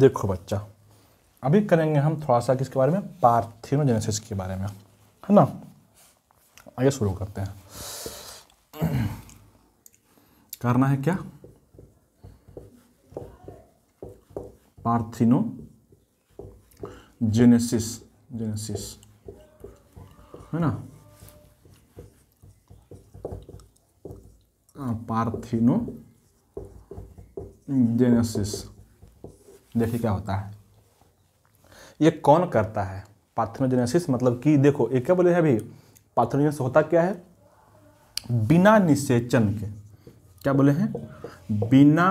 देखो बच्चा अभी करेंगे हम थोड़ा सा किसके बारे में पार्थिनोजेनेसिस के बारे में है ना आइए शुरू करते हैं करना है क्या पार्थिनो जेनेसिस जेनेसिस है ना हाँ, पार्थिनो जेनेसिस देखिए क्या होता है ये कौन करता है पाथनोजेनेसिस मतलब कि देखो एक क्या बोले हैं अभी पाथनोजेनेसिस होता क्या है बिना निषेचन के क्या बोले हैं बिना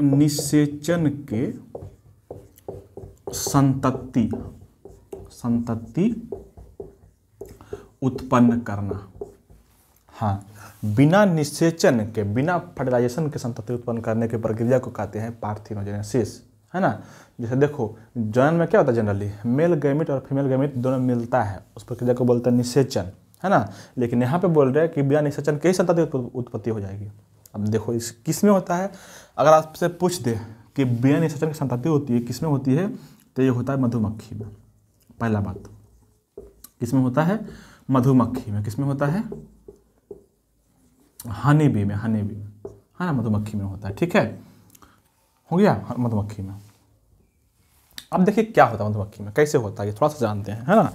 निषेचन के संतति संतति उत्पन्न करना हाँ बिना निषेचन के बिना फर्टिलाइजेशन के संतति उत्पन्न करने की प्रक्रिया को कहते हैं पार्थिनोजेनेसिस है ना जैसे देखो जनन में क्या होता है जनरली मेल गैमिट और फीमेल गैमिट दोनों मिलता है उस प्रक्रिया को बोलते हैं निषेचन है ना लेकिन यहाँ पे बोल रहे हैं कि बिना निषेचन कई संतति उत्पत्ति हो जाएगी अब देखो इस किस में होता है अगर आपसे पूछ दे कि बिना निषेचन की संतति होती है किस में होती है तो ये होता है मधुमक्खी में पहला बात किस में होता है मधुमक्खी में किस में होता है हनी बी में हनी बी में है हाँ ना मधुमक्खी में होता है ठीक है हो गया मधुमक्खी में अब देखिए क्या होता है मधुमक्खी में कैसे होता है ये थोड़ा सा जानते हैं है ना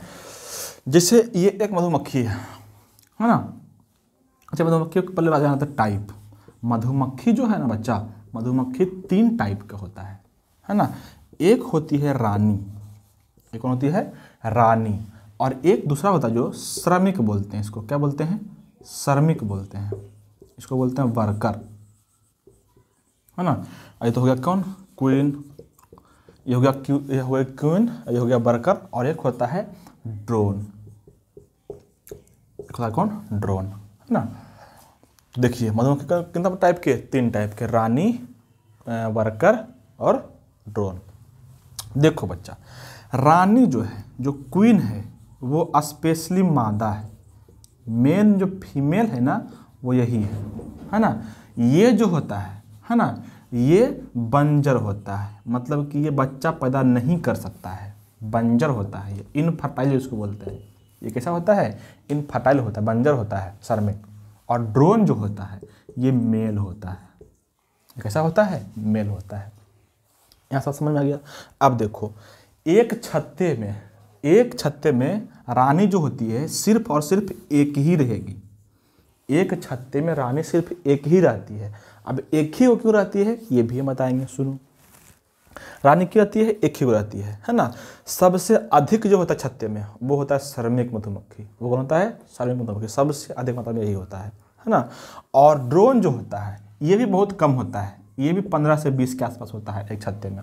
जैसे ये एक मधुमक्खी है है ना अच्छा मधुमक्खी के पहले बाजार आता है टाइप मधुमक्खी जो है ना बच्चा मधुमक्खी तीन टाइप का होता है है ना एक होती है रानी एक कौन होती है रानी और एक दूसरा होता है जो श्रमिक बोलते हैं इसको क्या बोलते हैं श्रमिक बोलते हैं इसको बोलते हैं वर्कर है ना ये तो हो गया कौन क्वीन ये हो गया क्यू ये हो गया क्वीन ये हो गया वर्कर और एक होता है ड्रोन एक होता है कौन ड्रोन है ना देखिए मधुमक्खी का कितना टाइप के तीन टाइप के रानी वर्कर और ड्रोन देखो बच्चा रानी जो है जो क्वीन है वो स्पेशली मादा है मेन जो फीमेल है ना वो यही है है ना ये जो होता है है ना ये बंजर होता है मतलब कि ये बच्चा पैदा नहीं कर सकता है बंजर होता है ये इनफर्टाइल इसको बोलते हैं ये कैसा होता है इनफर्टाइल होता है बंजर होता है सर में और ड्रोन जो होता है ये मेल होता है कैसा होता है मेल होता है यहाँ सब समझ में आ गया अब देखो एक छत्ते में एक छत्ते में रानी जो होती है सिर्फ और सिर्फ एक ही रहेगी एक छत्ते में रानी सिर्फ एक ही रहती है अब एक ही वो क्यों रहती है ये भी हम बताएंगे सुनो रानी क्यों रहती है एक ही रहती है है ना सबसे अधिक जो होता है छत्ते में वो होता है श्रमिक मधुमक्खी वो कौन होता है श्रमिक मधुमक्खी सबसे अधिक मात्रा में यही होता है है ना और ड्रोन जो होता है ये भी बहुत कम होता है ये भी पंद्रह से बीस के आसपास होता है एक छत्ते में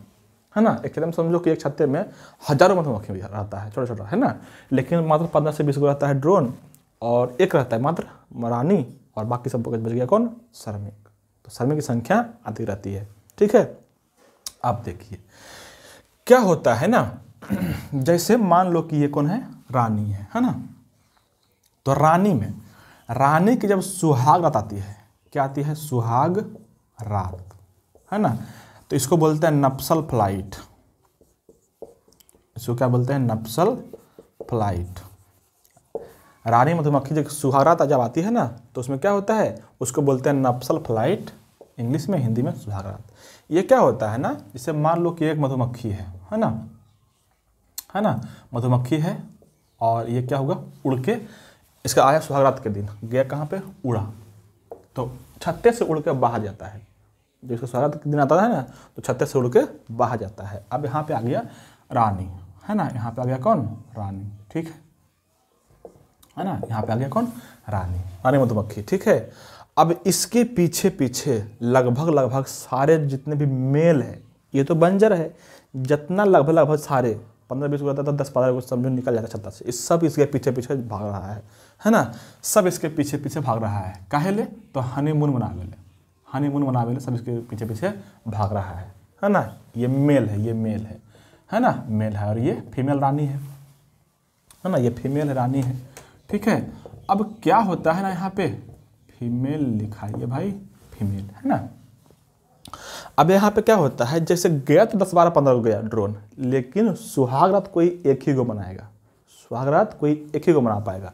है ना एकदम समझो कि एक छत्ते में हजारों मधुमक्खी भी रहता है छोटा छोटा है ना लेकिन मात्र पंद्रह से बीस को रहता है ड्रोन और एक रहता है मात्र रानी और बाकी सब बच गया कौन श्रमिक तो श्रमिक की संख्या अधिक रहती है ठीक है आप देखिए क्या होता है ना जैसे मान लो कि ये कौन है रानी है है ना तो रानी में रानी की जब सुहाग रात आती है क्या आती है सुहाग रात है ना तो इसको बोलते हैं नप्सल फ्लाइट इसको क्या बोलते हैं नप्सल फ्लाइट रानी मधुमक्खी जब सुहारा जब आती है ना तो उसमें क्या होता है उसको बोलते हैं नप्सल फ्लाइट इंग्लिश में हिंदी में सुहागरात ये क्या होता है ना इसे मान लो कि एक मधुमक्खी है है ना है ना मधुमक्खी है और ये क्या होगा उड़ के इसका आया सुहागरात के दिन गया कहाँ पे उड़ा तो छत्ते से उड़ के बाहर जाता है जो इसका सुहागरात के दिन आता है ना तो छत्ते से उड़ के बाहर जाता है अब यहाँ पे आ गया रानी है ना यहाँ पे आ गया कौन रानी ठीक है है ना यहाँ पे आ गया कौन रानी रानी मधुमक्खी ठीक है अब इसके पीछे पीछे लगभग लगभग सारे जितने भी मेल हैं ये तो बंजर है जितना लगभग लगभग सारे पंद्रह बीस को जाता था तो दस पंद्रह को समझो निकल जाता छत्ता से इस सब इसके पीछे पीछे भाग रहा है है ना सब इसके पीछे पीछे भाग रहा है काहे ले तो हनीमून मनावे ले हनीमून मनावे ले सब इसके पीछे पीछे भाग रहा है है ना ये मेल है ये मेल है है ना मेल है और ये फीमेल रानी है है ना ये फीमेल रानी है ठीक है अब क्या होता है ना यहाँ पे फीमेल लिखा है भाई फीमेल है ना अब यहाँ पे क्या होता है जैसे गया तो दस बारह पंद्रह गया ड्रोन लेकिन सुहागरात कोई एक ही को बनाएगा सुहागरात कोई एक ही को बना पाएगा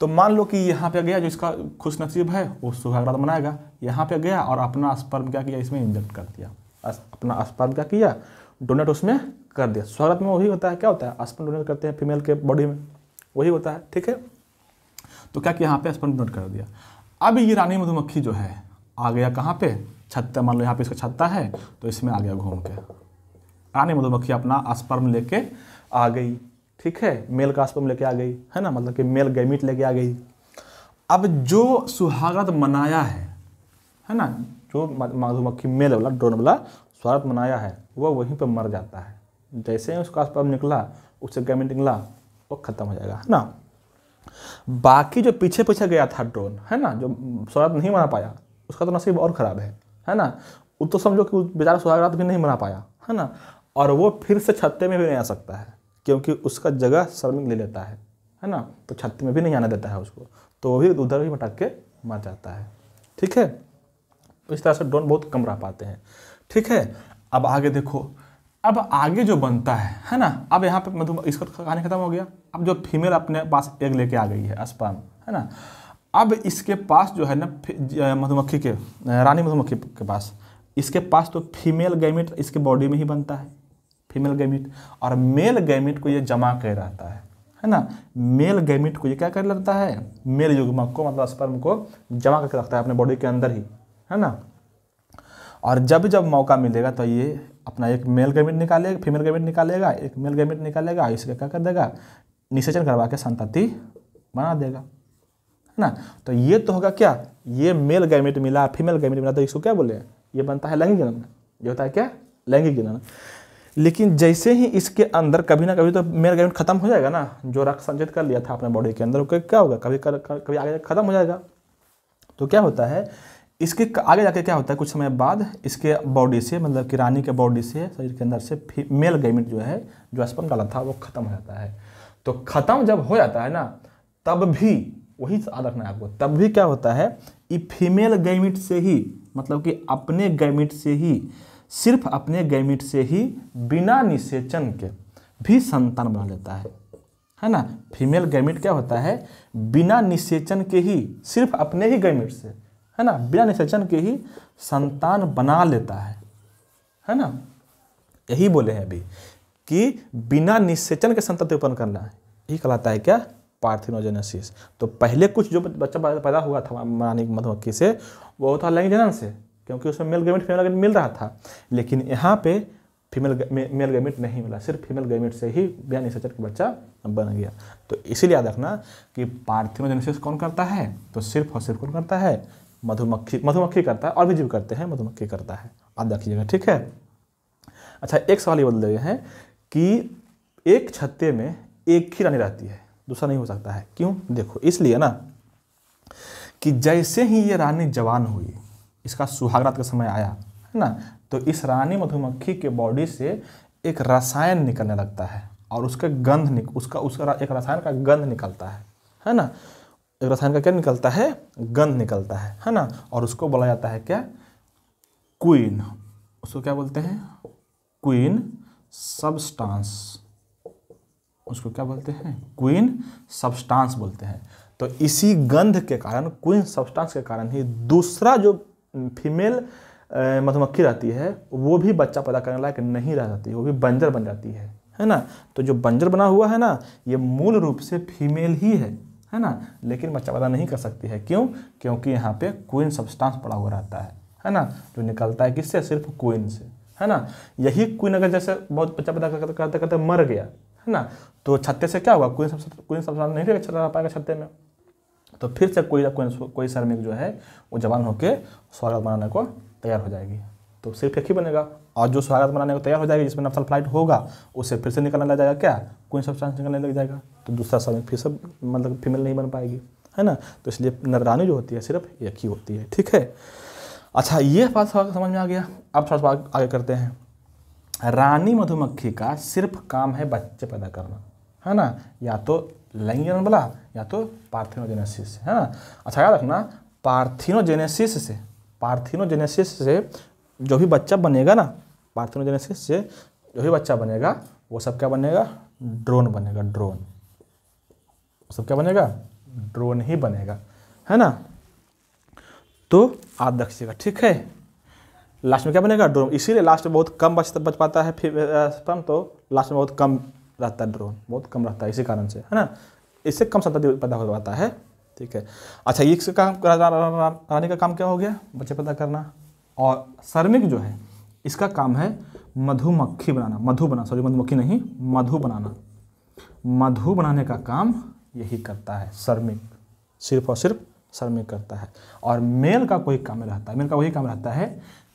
तो मान लो कि यहाँ पे गया जो इसका खुश नसीब है वो सुहागरात बनाएगा यहाँ पे गया और अपना स्पर्म क्या किया इसमें इंजेक्ट कर दिया अपना स्पर्म क्या किया डोनेट उसमें कर दिया सुहागरात में वही होता है क्या होता है स्पर्म डोनेट करते हैं फीमेल के बॉडी में वही होता है ठीक है तो क्या कि यहाँ पे स्पंज नोट कर दिया अब ये रानी मधुमक्खी जो है आ गया कहाँ पे छत्ता मान लो यहाँ पे इसका छत्ता है तो इसमें आ गया घूम के रानी मधुमक्खी अपना स्पर्म लेके आ गई ठीक है मेल का स्पर्म लेके आ गई है ना मतलब कि मेल गैमिट लेके आ गई अब जो सुहागत मनाया है है ना जो मधुमक्खी मेल वाला ड्रोन वाला स्वागत मनाया है वह वहीं पर मर जाता है जैसे ही उसका स्पर्म निकला उससे गैमिट निकला वो ख़त्म हो जाएगा है ना बाकी जो पीछे पीछे गया था ड्रोन है ना जो स्वरात नहीं मना पाया उसका तो नसीब और ख़राब है है ना वो तो समझो कि बेचारा स्वरात भी नहीं मना पाया है ना और वो फिर से छत्ते में भी नहीं आ सकता है क्योंकि उसका जगह श्रमिक ले लेता है है ना तो छत्ते में भी नहीं आने देता है उसको तो वो भी उधर भी भटक के मर जाता है ठीक है इस तरह से ड्रोन बहुत कम रह पाते हैं ठीक है अब आगे देखो अब आगे जो बनता है है ना अब यहाँ पे मधु इसका कहानी खत्म हो गया अब जो फीमेल अपने पास एग लेके आ गई है स्पर्म है ना अब इसके पास जो है ना मधुमक्खी के रानी मधुमक्खी के पास इसके पास तो फीमेल गैमिट इसके बॉडी में ही बनता है फीमेल गैमिट और मेल गैमिट को ये जमा कर रहता है है ना मेल गैमिट को ये क्या कर लगता है मेल युग्मा को मतलब स्पर्म को जमा करके रखता है अपने बॉडी के अंदर ही है ना और जब जब मौका मिलेगा तो ये अपना एक मेल गैमिट निकालेगा फीमेल गैमिट निकालेगा एक मेल गैमिट निकालेगा इसका क्या कर देगा निषेचन करवा के संतति बना देगा है ना तो ये तो होगा क्या ये मेल गैमिट मिला फीमेल गैमिट मिला तो इसको क्या बोले ये बनता है लैंगिक जनन ये होता है क्या लैंगिक जनन लेकिन जैसे ही इसके अंदर कभी ना कभी तो मेल गैमिट खत्म हो जाएगा ना जो रक्त संचित कर लिया था अपने बॉडी के अंदर क्या होगा कभी कभी आगे खत्म हो जाएगा तो क्या होता है इसके आगे जाके क्या होता है कुछ समय बाद इसके बॉडी से मतलब कि रानी के बॉडी से शरीर के अंदर से मेल गैमिट जो है जो स्पर्म डाला था वो ख़त्म हो जाता है तो ख़त्म जब हो जाता है ना तब भी वही याद रखना है आपको तब भी क्या होता है ये फीमेल गैमिट से ही मतलब कि अपने गैमिट से ही सिर्फ अपने गैमिट से ही बिना निषेचन के भी संतान बना लेता है है ना फीमेल गैमिट क्या होता है बिना निषेचन के ही सिर्फ अपने ही गैमिट से है ना बिना निषेचन के ही संतान बना लेता है है ना यही बोले हैं अभी कि बिना निषेचन के संतति उत्पन्न करना है यही कहलाता है क्या पार्थिनोजेनेसिस तो पहले कुछ जो बच्चा पैदा हुआ था मानिक मधुमक्खी से वो था लैंगिक जनन से क्योंकि उसमें मेल गेमिट फीमेल गेमिट मिल रहा था लेकिन यहाँ पे फीमेल मेल गेमिट नहीं मिला सिर्फ फीमेल गेमिट से ही बिना निषेचन के बच्चा बन गया तो इसीलिए याद रखना कि पार्थिनोजेनेसिस कौन करता है तो सिर्फ और सिर्फ कौन करता है मधुमक्खी मधुमक्खी करता है और भी जीव करते हैं मधुमक्खी करता है आप देखिएगा ठीक है अच्छा एक सवाल ये बदल रहे हैं कि एक छत्ते में एक ही रानी रहती है दूसरा नहीं हो सकता है क्यों देखो इसलिए ना कि जैसे ही ये रानी जवान हुई इसका सुहागरात का समय आया है ना तो इस रानी मधुमक्खी के बॉडी से एक रसायन निकलने लगता है और उसका गंध निक उसका उसका एक रसायन का गंध निकलता है है ना रसायन का क्या निकलता है गंध निकलता है है ना और उसको बोला जाता है क्या क्वीन उसको क्या बोलते हैं क्वीन सबस्टांस उसको क्या बोलते हैं क्वीन सबस्टांस बोलते हैं तो इसी गंध के कारण क्वीन सबस्टांस के कारण ही दूसरा जो फीमेल मधुमक्खी रहती है वो भी बच्चा पैदा करने लायक नहीं रह जाती वो भी बंजर बन जाती है है ना तो जो बंजर बना हुआ है ना ये मूल रूप से फीमेल ही है है ना लेकिन बच्चा नहीं कर सकती है क्यों क्योंकि यहाँ पे क्वीन सब्सटेंस पड़ा हुआ रहता है है ना जो निकलता है किससे सिर्फ क्विन से है ना यही क्वीन अगर जैसे बहुत बच्चा पैदा करते करते करते मर गया है ना तो छत्ते से क्या हुआ क्वीन क्वीन सब्सटांस नहीं नहीं छत्ता पाएगा छत्ते में तो फिर से कोई कोई कोई श्रमिक जो है वो जवान होकर स्वर्ग बनाने को तैयार हो जाएगी तो सिर्फ एक ही बनेगा और जो स्वागत बनाने को तैयार हो जाएगा जिसमें नफसल फ्लाइट होगा उसे फिर से निकलने लग जाएगा क्या कोई सब्सटेंस निकलने लग जाएगा तो दूसरा समय फिर सब मतलब फीमेल नहीं बन पाएगी है ना तो इसलिए नरदानी जो होती है सिर्फ एक ही होती है ठीक है अच्छा ये बात समझ में आ गया अब थोड़ा सा आगे करते हैं रानी मधुमक्खी का सिर्फ काम है बच्चे पैदा करना है ना या तो लैंगिक अनबला या तो पार्थिनोजेनेसिस है ना अच्छा याद रखना पार्थिनोजेनेसिस से पार्थिनोजेनेसिस से जो भी बच्चा बनेगा ना जेनेसिस से जो भी बच्चा बनेगा वो सब क्या बनेगा ड्रोन बनेगा ड्रोन सब क्या बनेगा ड्रोन ही बनेगा है ना तो आप रखिएगा ठीक है लास्ट में क्या बनेगा ड्रोन इसीलिए लास्ट में बहुत कम बच बच पाता है फिर स्पर्म तो लास्ट में बहुत कम रहता है ड्रोन बहुत कम रहता है इसी कारण से है ना इससे कम संतति पैदा हो पाता है ठीक है अच्छा ये काम रानी का काम क्या हो गया बच्चे पैदा करना और श्रमिक जो है इसका काम है मधुमक्खी बनाना मधु बना सॉरी मधुमक्खी नहीं मधु बनाना मधु बनाने का काम यही करता है श्रमिक सिर्फ और सिर्फ श्रमिक करता है और मेल का कोई काम रहता है मेल का वही काम रहता है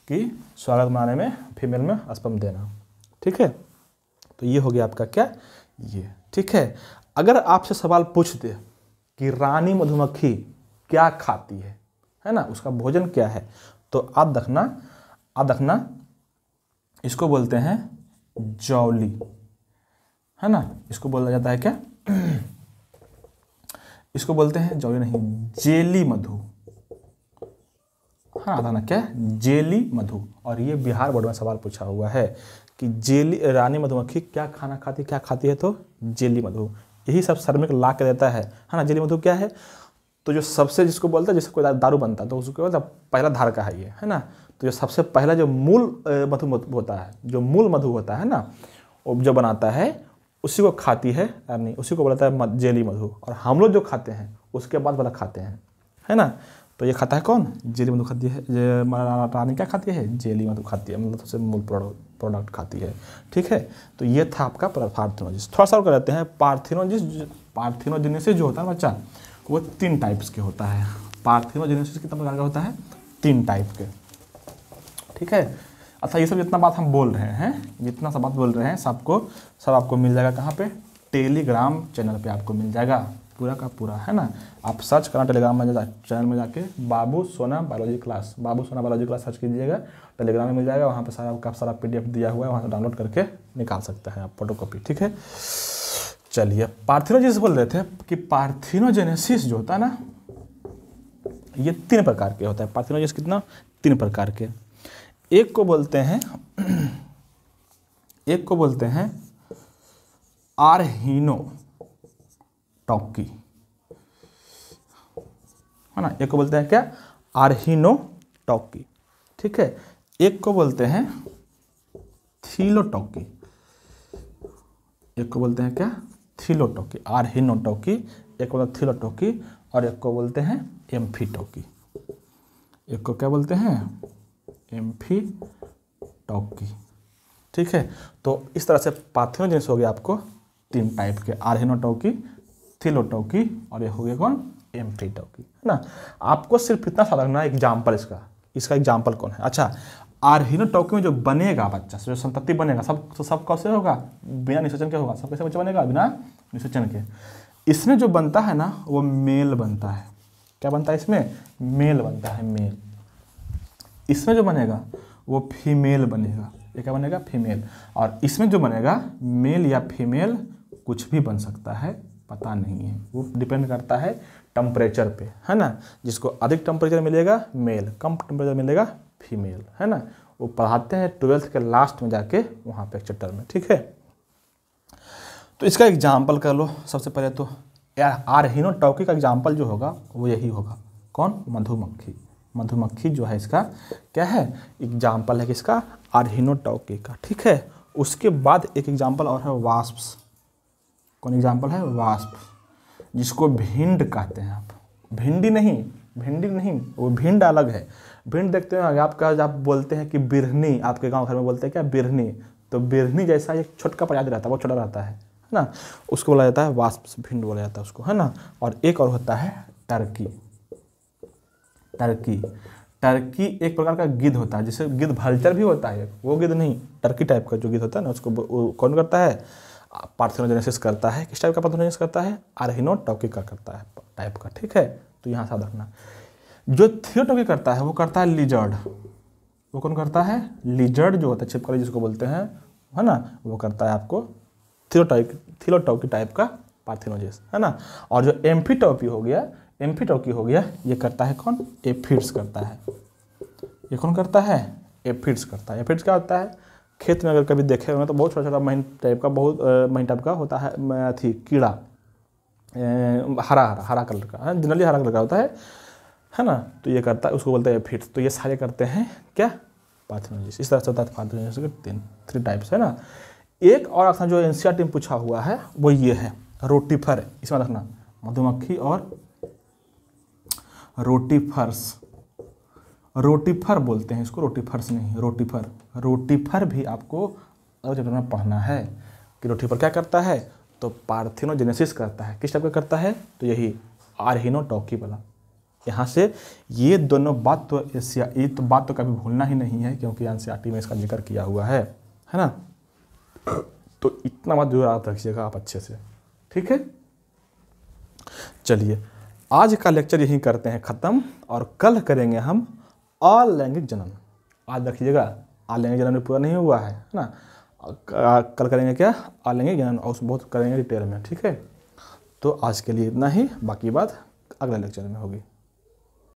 कि स्वागत बनाने में फीमेल में स्पम देना ठीक है तो ये हो गया आपका क्या ये ठीक है अगर आपसे सवाल पूछ दे कि रानी मधुमक्खी क्या खाती है है ना उसका भोजन क्या है तो अदखना अदखना इसको बोलते हैं जौली है ना इसको बोला जाता है क्या इसको बोलते हैं जौली नहीं जेली मधु हाँ था ना क्या जेली मधु और ये बिहार बोर्ड में सवाल पूछा हुआ है कि जेली रानी मधुमक्खी क्या खाना खाती क्या खाती है तो जेली मधु यही सब शर्मिक ला के देता है है ना जेली मधु क्या है तो जो सबसे जिसको बोलता है जैसे कोई दारू बनता है तो उसको बोलता पहला धार का है ये है ना तो जो सबसे पहला जो मूल मधु होता है जो मूल मधु होता है ना वो जो बनाता है उसी को खाती है यानी उसी को बोलता है जेली मधु और हम लोग जो खाते हैं उसके बाद वाला खाते हैं है ना तो ये खाता है कौन जेली मधु खाती है रानी क्या खाती है जेली मधु खाती है मतलब सबसे मूल प्रोडक्ट खाती है ठीक है तो ये था आपका पार्थिनोजिस थोड़ा सा और कर लेते हैं पार्थिनोजिस पार्थिनोजिनेसिस जो होता है बच्चा वो तीन टाइप्स के होता है पार्थिनोजेनेसिस कितना प्रकार का होता है तीन टाइप के ठीक है अच्छा ये सब जितना बात हम बोल रहे हैं जितना सब बात बोल रहे हैं सबको सब आपको मिल जाएगा कहाँ पे टेलीग्राम चैनल पे आपको मिल जाएगा पूरा का पूरा है ना आप सर्च करना टेलीग्राम में जा चैनल में जाके बाबू सोना बायोलॉजी क्लास बाबू सोना बायोलॉजी क्लास सर्च कीजिएगा टेलीग्राम में मिल जाएगा वहाँ पर सारा आपका सारा पी दिया हुआ है वहाँ से डाउनलोड करके निकाल सकते हैं आप फोटो ठीक है चलिए पार्थिनोजेनेसिस बोल रहे थे कि पार्थिनोजेनेसिस जो होता है ना ये तीन प्रकार के होता है पार्थिनोजेनेसिस कितना तीन प्रकार के एक को बोलते हैं एक को बोलते हैं आरहीनो टॉकी है ना एक को बोलते हैं क्या आरहीनो टॉकी ठीक है एक को बोलते हैं थीलोटॉकी एक को बोलते हैं क्या टोकी आर हिनो टोकी एक बोलते हैं टोकी और एक को बोलते हैं एम्फी टोकी एक को क्या बोलते हैं एम्फी टोकी ठीक है तो इस तरह से पाथियोजेंस हो गया आपको तीन टाइप के आर हिनो टोकी आरहीनोटोकी टोकी और ये हो गया कौन एम्फी टोकी है ना आपको सिर्फ इतना सा लगना है एग्जाम्पल इसका इसका एग्जाम्पल कौन है अच्छा आर्हीनोटोकी में जो बनेगा बच्चा जो संतति बनेगा सब तो सब कैसे होगा बिना निषेचन के होगा सब कैसे बच्चा बनेगा बिना निषेचन के इसमें जो बनता है ना वो मेल बनता है क्या बनता है इसमें मेल बनता है मेल इसमें जो बनेगा वो फीमेल बनेगा ये क्या बनेगा फीमेल और इसमें जो बनेगा मेल या फीमेल कुछ भी बन सकता है पता नहीं है वो डिपेंड करता है टम्परेचर पे है ना जिसको अधिक टेम्परेचर मिलेगा मेल कम टेम्परेचर मिलेगा फीमेल है ना वो पढ़ाते हैं ट्वेल्थ के लास्ट में जाके वहाँ पे चैप्टर में ठीक है तो इसका एग्जाम्पल कर लो सबसे पहले तो आर हीनो टॉकी का एग्जाम्पल जो होगा वो यही होगा कौन मधुमक्खी मधुमक्खी जो है इसका क्या है एग्जाम्पल है किसका आरहीनो टॉकी का ठीक है उसके बाद एक एग्जाम्पल और है वास्प कौन एग्जाम्पल है वास्प जिसको भिंड कहते हैं आप भिंडी नहीं भिंडी नहीं वो भिंड अलग है भिंड देखते हैं आपका आप बोलते हैं कि बिरहनी आपके गांव घर में बोलते हैं क्या बिरहनी तो बिरहनी जैसा एक छोटका प्रजाति रहता है वो छोटा रहता है है ना उसको बोला जाता है वास्प भिंड बोला जाता है उसको है ना और एक और होता है टर्की टर्की टर्की एक प्रकार का गिद्ध होता है जिसे गिद्ध भल्चर भी होता है वो गिद्ध नहीं टर्की टाइप का जो गिद्ध होता है ना उसको कौन करता है पार्थिनोजेनेसिस करता है किस टाइप का पार्थिनोजेनेसिस करता है आर्हिनो टॉकिक का करता है टाइप का ठीक है तो यहाँ साथ रखना जो थियोटोकी करता है वो करता है लिजर्ड वो कौन करता है लिजर्ड जो होता है छिपकली जिसको बोलते हैं है ना वो करता है आपको थिलोटाइक थिलोटॉकी टाइप का पार्थिनोजेस है ना और जो एम्फीटॉपी हो गया एम्फीटॉकी हो गया ये करता है कौन एफिड्स करता है ये कौन करता है एफिड्स करता है एफिड्स क्या होता है खेत में अगर कभी देखे होंगे तो बहुत छोटा छोटा महीन टाइप का बहुत महीन टाइप का होता है अथी कीड़ा हरा हरा हरा कलर का हाँ, जनरली हरा कलर का होता है है ना तो ये करता है उसको बोलते हैं फिट तो ये सारे करते हैं क्या पाथोलॉजिस्ट इस तरह से होता है पाथोलॉजिस्ट के तीन थ्री टाइप्स है ना एक और अपना जो एन में पूछा हुआ है वो ये है रोटीफर इसमें रखना मधुमक्खी और रोटीफर्स रोटीफर बोलते हैं इसको रोटीफर्स नहीं रोटीफर रोटीफर भी आपको अगले चैप्टर में पढ़ना है कि रोटीफर क्या करता है तो पार्थिनोजेनेसिस करता है किस टाइप का करता है तो यही आर्नोटॉकी वाला यहाँ से ये दोनों बात तो एशिया ये तो बात तो कभी भूलना ही नहीं है क्योंकि एन में इसका जिक्र किया हुआ है है ना तो इतना बात जो याद रखिएगा आप अच्छे से ठीक है चलिए आज का लेक्चर यहीं करते हैं ख़त्म और कल करेंगे हम अलैंगिक जन्म आज रखिएगा अलैंगिक जन्म पूरा नहीं हुआ है ना कल करेंगे क्या आ लेंगे ज्ञान और बहुत करेंगे डिटेल में ठीक है तो आज के लिए इतना ही बाकी बात अगले लेक्चर में होगी